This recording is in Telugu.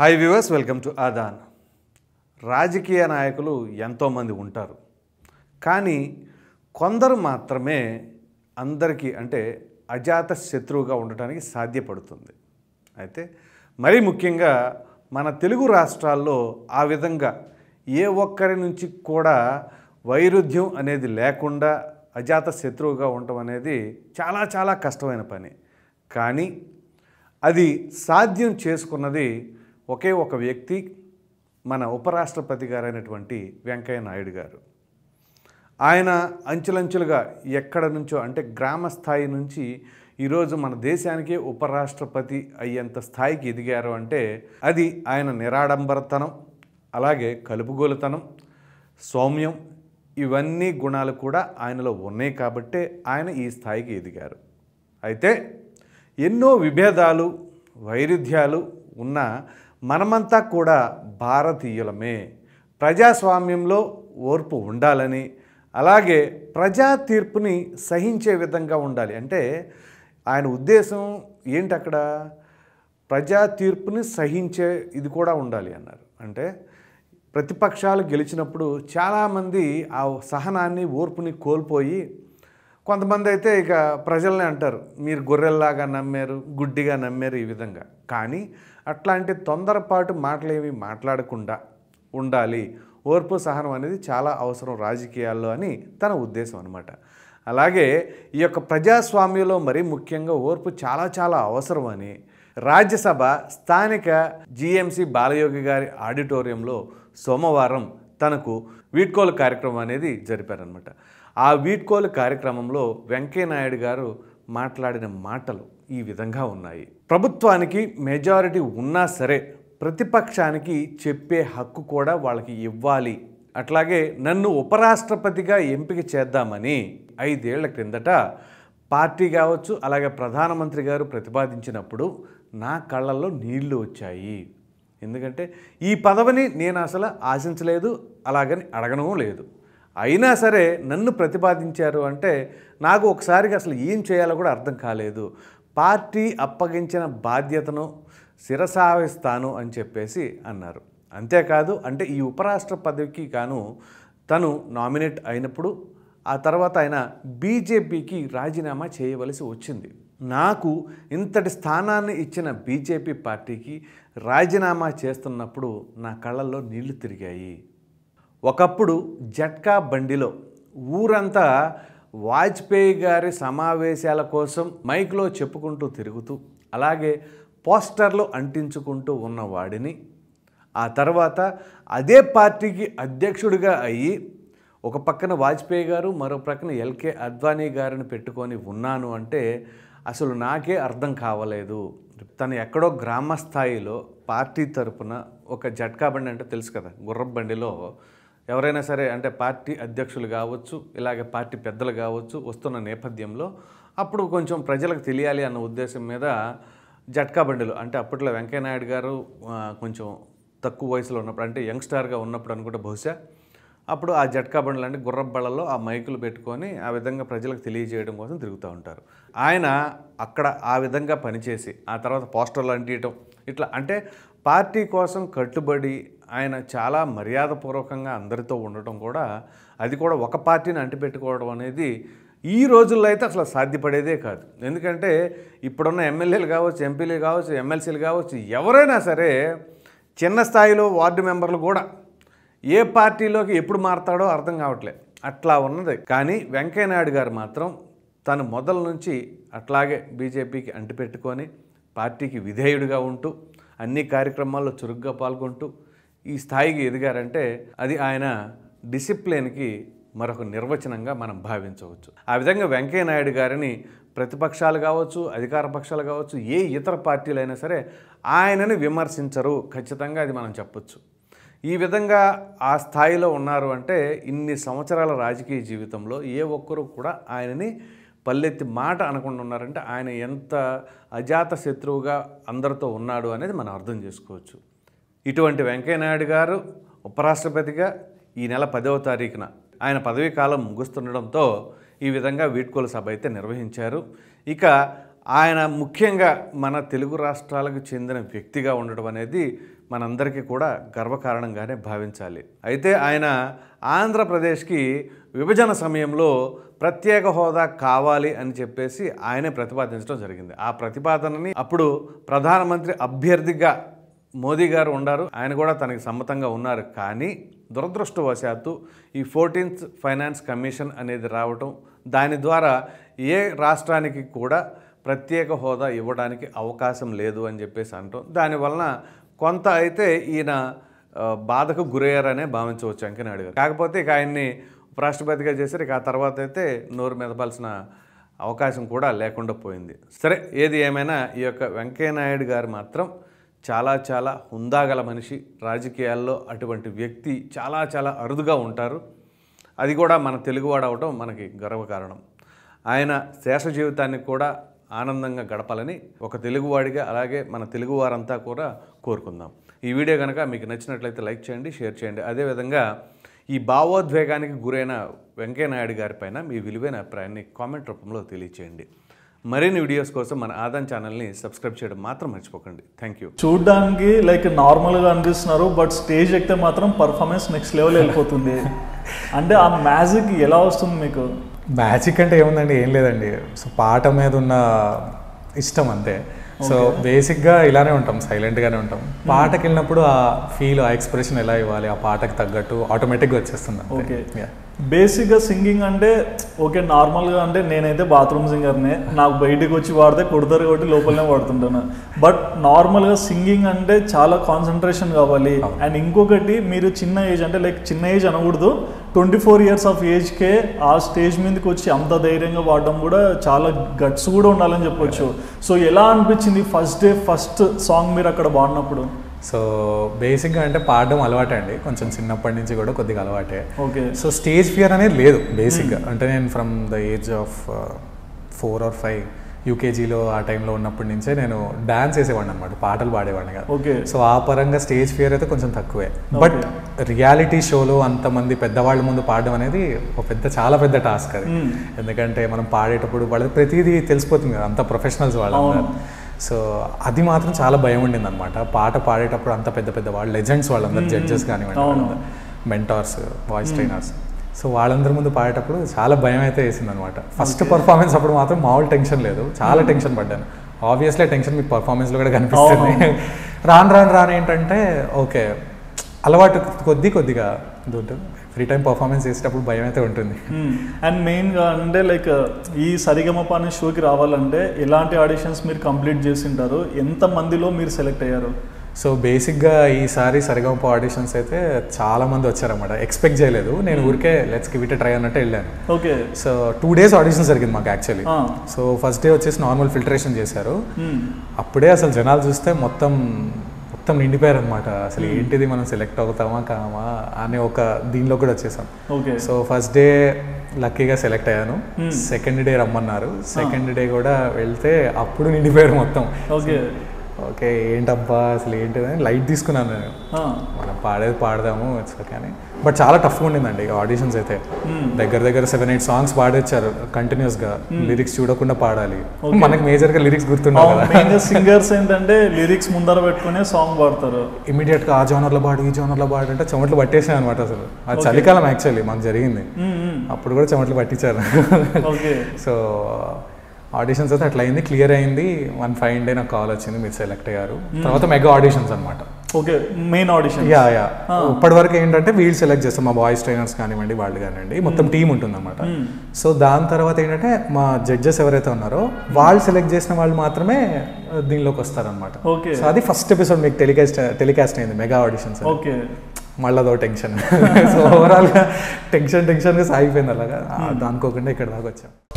హాయ్ వ్యూవర్స్ వెల్కమ్ టు ఆదాన్ రాజకీయ నాయకులు ఎంతోమంది ఉంటారు కానీ కొందరు మాత్రమే అందరికీ అంటే అజాత శత్రువుగా ఉండటానికి సాధ్యపడుతుంది అయితే మరీ ముఖ్యంగా మన తెలుగు రాష్ట్రాల్లో ఆ విధంగా ఏ ఒక్కరి నుంచి కూడా వైరుధ్యం అనేది లేకుండా అజాత శత్రువుగా ఉండటం అనేది చాలా చాలా కష్టమైన పని కానీ అది సాధ్యం చేసుకున్నది ఒకే ఒక వ్యక్తి మన ఉపరాష్ట్రపతి గారైనటువంటి వెంకయ్య నాయుడు గారు ఆయన అంచులంచులుగా ఎక్కడ నుంచో అంటే గ్రామ స్థాయి నుంచి ఈరోజు మన దేశానికే ఉపరాష్ట్రపతి అయ్యేంత స్థాయికి ఎదిగారు అంటే అది ఆయన నిరాడంబరతనం అలాగే కలుపుగోలుతనం సౌమ్యం ఇవన్నీ గుణాలు కూడా ఆయనలో ఉన్నాయి కాబట్టే ఆయన ఈ స్థాయికి ఎదిగారు అయితే ఎన్నో విభేదాలు వైరుధ్యాలు ఉన్న మనమంతా కూడా భారతీయులమే ప్రజాస్వామ్యంలో ఓర్పు ఉండాలని అలాగే ప్రజా తీర్పుని సహించే విధంగా ఉండాలి అంటే ఆయన ఉద్దేశం ఏంటి అక్కడ ప్రజా తీర్పుని సహించే ఇది కూడా ఉండాలి అన్నారు అంటే ప్రతిపక్షాలు గెలిచినప్పుడు చాలామంది ఆ సహనాన్ని ఓర్పుని కోల్పోయి కొంతమంది అయితే ఇక ప్రజల్ని అంటారు మీరు గొర్రెల్లాగా నమ్మారు గుడ్డిగా నమ్మారు ఈ విధంగా కానీ అట్లాంటి తొందరపాటు మాటలేమి మాట్లాడకుండా ఉండాలి ఓర్పు సహనం అనేది చాలా అవసరం రాజకీయాల్లో అని తన ఉద్దేశం అనమాట అలాగే ఈ యొక్క ప్రజాస్వామ్యంలో మరీ ముఖ్యంగా ఓర్పు చాలా చాలా అవసరం అని రాజ్యసభ స్థానిక జీఎంసీ బాలయోగి గారి ఆడిటోరియంలో సోమవారం తనకు వీడ్కోలు కార్యక్రమం అనేది జరిపారనమాట ఆ వీడ్కోలు కార్యక్రమంలో వెంకయ్యనాయుడు గారు మాట్లాడిన మాటలు ఈ విధంగా ఉన్నాయి ప్రభుత్వానికి మెజారిటీ ఉన్నా సరే ప్రతిపక్షానికి చెప్పే హక్కు కూడా వాళ్ళకి ఇవ్వాలి అట్లాగే నన్ను ఉపరాష్ట్రపతిగా ఎంపిక చేద్దామని ఐదేళ్ల క్రిందట పార్టీ కావచ్చు అలాగే ప్రధానమంత్రి గారు ప్రతిపాదించినప్పుడు నా కళ్ళల్లో నీళ్లు వచ్చాయి ఎందుకంటే ఈ పదవిని నేను అసలు ఆశించలేదు అలాగని అడగనూ లేదు అయినా సరే నన్ను ప్రతిపాదించారు అంటే నాకు ఒకసారిగా అసలు ఏం చేయాలో కూడా అర్థం కాలేదు పార్టీ అప్పగించిన బాధ్యతను శిరసావిస్తాను అని చెప్పేసి అన్నారు అంతేకాదు అంటే ఈ ఉపరాష్ట్ర పదవికి గాను తను నామినేట్ అయినప్పుడు ఆ తర్వాత ఆయన బీజేపీకి రాజీనామా చేయవలసి వచ్చింది నాకు ఇంతటి స్థానాన్ని ఇచ్చిన బీజేపీ పార్టీకి రాజీనామా చేస్తున్నప్పుడు నా కళ్ళల్లో నీళ్లు తిరిగాయి ఒకప్పుడు జట్కా బండిలో ఊరంతా వాజ్పేయి గారి సమావేశాల కోసం మైక్లో చెప్పుకుంటూ తిరుగుతూ అలాగే పోస్టర్లు అంటించుకుంటూ ఉన్నవాడిని ఆ తర్వాత అదే పార్టీకి అధ్యక్షుడిగా అయ్యి ఒక పక్కన వాజ్పేయి గారు మరో ప్రక్కన ఎల్కే అద్వానీ గారిని పెట్టుకొని ఉన్నాను అంటే అసలు నాకే అర్థం కావలేదు తను ఎక్కడో గ్రామ స్థాయిలో పార్టీ తరపున ఒక జట్కా బండి అంటే తెలుసు కదా గుర్రబండిలో ఎవరైనా సరే అంటే పార్టీ అధ్యక్షులు కావచ్చు ఇలాగే పార్టీ పెద్దలు కావచ్చు వస్తున్న నేపథ్యంలో అప్పుడు కొంచెం ప్రజలకు తెలియాలి అన్న ఉద్దేశం మీద జట్కా బండిలు అంటే అప్పట్లో వెంకయ్యనాయుడు గారు కొంచెం తక్కువ వయసులో ఉన్నప్పుడు అంటే యంగ్స్టార్గా ఉన్నప్పుడు అనుకుంటే బహుశా అప్పుడు ఆ జట్కా బండ్లు అంటే గుర్రబళ్ళలో ఆ మైకులు పెట్టుకొని ఆ విధంగా ప్రజలకు తెలియజేయడం కోసం తిరుగుతూ ఉంటారు ఆయన అక్కడ ఆ విధంగా పనిచేసి ఆ తర్వాత పోస్టర్లు అంటియటం ఇట్లా అంటే పార్టీ కోసం కట్టుబడి ఆయన చాలా మర్యాదపూర్వకంగా అందరితో ఉండటం కూడా అది కూడా ఒక పార్టీని అంటిపెట్టుకోవడం అనేది ఈ రోజుల్లో అయితే అసలు సాధ్యపడేదే కాదు ఎందుకంటే ఇప్పుడున్న ఎమ్మెల్యేలు కావచ్చు ఎంపీలు కావచ్చు ఎమ్మెల్సీలు కావచ్చు ఎవరైనా సరే చిన్న స్థాయిలో వార్డు మెంబర్లు కూడా ఏ పార్టీలోకి ఎప్పుడు మారతాడో అర్థం కావట్లే అట్లా ఉన్నది కానీ వెంకయ్యనాయుడు గారు మాత్రం తను మొదల నుంచి అట్లాగే బీజేపీకి అంటిపెట్టుకొని పార్టీకి విధేయుడిగా ఉంటూ అన్ని కార్యక్రమాల్లో చురుగ్గా పాల్గొంటూ ఈ స్థాయికి ఎదిగారంటే అది ఆయన డిసిప్లిన్కి మరొక నిర్వచనంగా మనం భావించవచ్చు ఆ విధంగా వెంకయ్యనాయుడు గారిని ప్రతిపక్షాలు కావచ్చు అధికార పక్షాలు కావచ్చు ఏ ఇతర పార్టీలైనా సరే ఆయనని విమర్శించరు ఖచ్చితంగా అది మనం చెప్పచ్చు ఈ విధంగా ఆ స్థాయిలో ఉన్నారు అంటే ఇన్ని సంవత్సరాల రాజకీయ జీవితంలో ఏ ఒక్కరూ కూడా ఆయనని పల్లెత్తి మాట అనకుండా ఉన్నారంటే ఆయన ఎంత అజాత శత్రువుగా అందరితో ఉన్నాడు అనేది మనం అర్థం చేసుకోవచ్చు ఇటువంటి వెంకయ్యనాయుడు గారు ఉపరాష్ట్రపతిగా ఈ నెల పదవ తారీఖున ఆయన పదవీ కాలం ముగుస్తుండడంతో ఈ విధంగా వీడ్కోల సభ అయితే నిర్వహించారు ఇక ఆయన ముఖ్యంగా మన తెలుగు రాష్ట్రాలకు చెందిన వ్యక్తిగా ఉండడం అనేది మనందరికీ కూడా గర్వకారణంగానే భావించాలి అయితే ఆయన ఆంధ్రప్రదేశ్కి విభజన సమయంలో ప్రత్యేక హోదా కావాలి అని చెప్పేసి ఆయనే ప్రతిపాదించడం జరిగింది ఆ ప్రతిపాదనని అప్పుడు ప్రధానమంత్రి అభ్యర్థిగా మోదీ గారు ఉన్నారు ఆయన కూడా తనకి సమ్మతంగా ఉన్నారు కానీ దురదృష్టవశాత్తు ఈ ఫోర్టీన్త్ ఫైనాన్స్ కమిషన్ అనేది రావటం దాని ద్వారా ఏ రాష్ట్రానికి కూడా ప్రత్యేక హోదా ఇవ్వడానికి అవకాశం లేదు అని చెప్పేసి అంటాం దానివలన కొంత అయితే ఈయన బాధకు గురయ్యారనే భావించవచ్చు వెంకయ్యనాయుడు గారు కాకపోతే ఇక ఆయన్ని ఉపరాష్ట్రపతిగా చేశారు ఇక ఆ తర్వాత అయితే నోరు మెదపాల్సిన అవకాశం కూడా లేకుండా పోయింది సరే ఏది ఏమైనా ఈ యొక్క వెంకయ్యనాయుడు గారు మాత్రం చాలా చాలా హుందాగల మనిషి రాజకీయాల్లో అటువంటి వ్యక్తి చాలా చాలా అరుదుగా ఉంటారు అది కూడా మన తెలుగువాడు అవడం మనకి గర్వ కారణం ఆయన శేష జీవితాన్ని కూడా ఆనందంగా గడపాలని ఒక తెలుగువాడిగా అలాగే మన తెలుగు వారంతా కూడా కోరుకుందాం ఈ వీడియో కనుక మీకు నచ్చినట్లయితే లైక్ చేయండి షేర్ చేయండి అదేవిధంగా ఈ భావోద్వేగానికి గురైన వెంకయ్యనాయుడు గారిపైన మీ విలువైన అభిప్రాయాన్ని కామెంట్ రూపంలో తెలియచేయండి మరిన్ని వీడియోస్ కోసం మన ఆదాన్ ఛానల్ని సబ్స్క్రైబ్ చేయడం మాత్రం మర్చిపోకండి థ్యాంక్ యూ చూడడానికి లైక్ నార్మల్గా అనిపిస్తున్నారు బట్ స్టేజ్ ఎక్కితే మాత్రం పర్ఫార్మెన్స్ నెక్స్ట్ లెవెల్ వెళ్ళిపోతుంది అంటే ఆ మ్యాజిక్ ఎలా వస్తుంది మీకు మ్యాజిక్ అంటే ఏముందండి ఏం లేదండి సో పాట మీద ఉన్న ఇష్టం అంతే సో బేసిక్గా ఇలానే ఉంటాం సైలెంట్గానే ఉంటాం hmm. పాటకి వెళ్ళినప్పుడు ఆ ఫీల్ ఆ ఎక్స్ప్రెషన్ ఎలా ఇవ్వాలి ఆ పాటకు తగ్గట్టు ఆటోమేటిక్గా వచ్చేస్తుంది ఓకే బేసిక్గా సింగింగ్ అంటే ఓకే నార్మల్గా అంటే నేనైతే బాత్రూమ్ సింగర్నే నాకు బయటకు వచ్చి వాడితే కొడతారు కాబట్టి లోపలనే వాడుతుంటాను బట్ నార్మల్గా సింగింగ్ అంటే చాలా కాన్సన్ట్రేషన్ కావాలి అండ్ ఇంకొకటి మీరు చిన్న ఏజ్ అంటే లైక్ చిన్న ఏజ్ అనకూడదు ట్వంటీ ఫోర్ ఇయర్స్ ఆఫ్ ఏజ్కే ఆ స్టేజ్ మీదకి వచ్చి అంత ధైర్యంగా పాడడం కూడా చాలా గట్స్ కూడా ఉండాలని చెప్పొచ్చు సో ఎలా అనిపించింది ఫస్ట్ డే ఫస్ట్ సాంగ్ మీరు అక్కడ పాడినప్పుడు సో బేసిక్గా అంటే పాడడం అలవాటే అండి కొంచెం చిన్నప్పటి నుంచి కూడా కొద్దిగా అలవాటే ఓకే సో స్టేజ్ ఫియర్ అనేది లేదు బేసిక్గా hmm. అంటే నేను from the age of four or five యూకేజీలో ఆ టైంలో ఉన్నప్పటి నుంచే నేను డాన్స్ చేసేవాడిని అనమాట పాటలు పాడేవాడిని కదా ఓకే సో ఆ పరంగా స్టేజ్ ఫియర్ అయితే కొంచెం తక్కువే బట్ రియాలిటీ షోలో అంతమంది పెద్దవాళ్ళ ముందు పాడడం అనేది ఒక పెద్ద చాలా పెద్ద టాస్క్ అది hmm. ఎందుకంటే మనం పాడేటప్పుడు వాళ్ళకి ప్రతిదీ తెలిసిపోతుంది కదా అంత ప్రొఫెషనల్స్ వాళ్ళు సో అది మాత్రం చాలా భయం ఉండింది అనమాట పాట పాడేటప్పుడు అంత పెద్ద పెద్ద వాళ్ళు లెజెండ్స్ వాళ్ళందరూ జడ్జెస్ కానివ్వండి మెంటార్స్ వాయిస్ ట్రైనర్స్ సో వాళ్ళందరి ముందు పాడేటప్పుడు చాలా భయం అయితే వేసింది అనమాట ఫస్ట్ పర్ఫార్మెన్స్ అప్పుడు మాత్రం మామూలు టెన్షన్ లేదు చాలా టెన్షన్ పడ్డాను ఆబ్వియస్లీ టెన్షన్ మీకు పర్ఫార్మెన్స్లో కూడా కనిపిస్తుంది రాను రాను రాను ఏంటంటే ఓకే అలవాటు కొద్ది కొద్దిగా ఫ్రీ టైం పర్ఫార్మెన్స్ చేసేటప్పుడు భయం అయితే ఉంటుంది అండ్ hmm. మెయిన్గా అంటే లైక్ ఈ సరిగమప అనే షోకి రావాలంటే ఎలాంటి ఆడిషన్స్ మీరు కంప్లీట్ చేసి ఉంటారు ఎంత మందిలో మీరు సెలెక్ట్ అయ్యారు సో బేసిక్గా ఈసారి సరిగమప ఆడిషన్స్ అయితే చాలా మంది వచ్చారన్నమాట ఎక్స్పెక్ట్ చేయలేదు నేను hmm. ఊరికే లెట్స్ కి ఇట్ ట్రై అన్నట్టు వెళ్ళాను okay so two days audition జరిగింది మాకు యాక్చువల్లీ సో ఫస్ట్ డే వచ్చేసి నార్మల్ ఫిల్టరేషన్ చేశారు hmm. అప్పుడే అసలు జనాలు చూస్తే మొత్తం మొత్తం నిండిపోయారనమాట అసలు hmm. ఏంటిది మనం సెలెక్ట్ అవుతామా కామా అనే ఒక దీనిలో కూడా వచ్చేసాం ఓకే సో ఫస్ట్ డే లక్కీగా సెలెక్ట్ అయ్యాను సెకండ్ hmm. డే రమ్మన్నారు సెకండ్ ah. డే కూడా వెళ్తే అప్పుడు నిండిపోయారు మొత్తం ఓకే ఓకే ఏంటబ్బా అసలు అని లైట్ తీసుకున్నాను నేను మనం పాడేది పాడదాము ఇట్స్ ఓకే అని బట్ చాలా టఫ్గా ఉండిందండి ఇక ఆడిషన్స్ అయితే hmm. దగ్గర దగ్గర సెవెన్ ఎయిట్ సాంగ్స్ పాడేచ్చారు కంటిన్యూస్గా లిరిక్స్ hmm. చూడకుండా పాడాలి మనకి మేజర్గా లిరిక్స్ గుర్తున్నావు కదా సింగర్స్ ఏంటంటే లిరిక్స్ ముందర పెట్టుకునే సాంగ్ పాడతారు ఇమీడియట్గా ఆ జోనర్లో పాడు ఈ జోనర్లో పాడు అంటే చెమట్లు పట్టేసాయి అనమాట అసలు ఆ చలికాలం యాక్చువల్లీ మనకు జరిగింది hmm, అప్పుడు కూడా చెమట్లు పట్టించారు సో ఆడిషన్స్ అయితే అట్లా అయింది క్లియర్ అయింది వన్ ఫైవ్ డే నాకు కాల్ వచ్చింది మీరు సెలెక్ట్ అయ్యారు తర్వాత మెగా ఆడిషన్స్ అనమాట okay main audition yeah yeah ఇప్పటి వరకు ఏంటంటే వీళ్ళు సెలెక్ట్ చేస్తాం మా బాయ్స్ ట్రైనర్స్ కానివ్వండి వాళ్ళు కానివ్వండి hmm. మొత్తం టీం ఉంటుందన్నమాట సో hmm. దాని తర్వాత ఏంటంటే మా జడ్జెస్ ఎవరైతే ఉన్నారో వాళ్ళు సెలెక్ట్ చేసిన వాళ్ళు మాత్రమే దీనిలోకి వస్తారనమాట ఓకే సో అది ఫస్ట్ ఎపిసోడ్ మీకు టెలికాస్ట్ టెలికాస్ట్ అయింది మెగా ఆడిషన్స్ ఓకే మళ్ళీ టెన్షన్ సో ఓవరాల్గా టెన్షన్ టెన్షన్గా సాగిపోయింది అలాగా hmm. దానికోకుండా ఇక్కడ దాకా వచ్చాం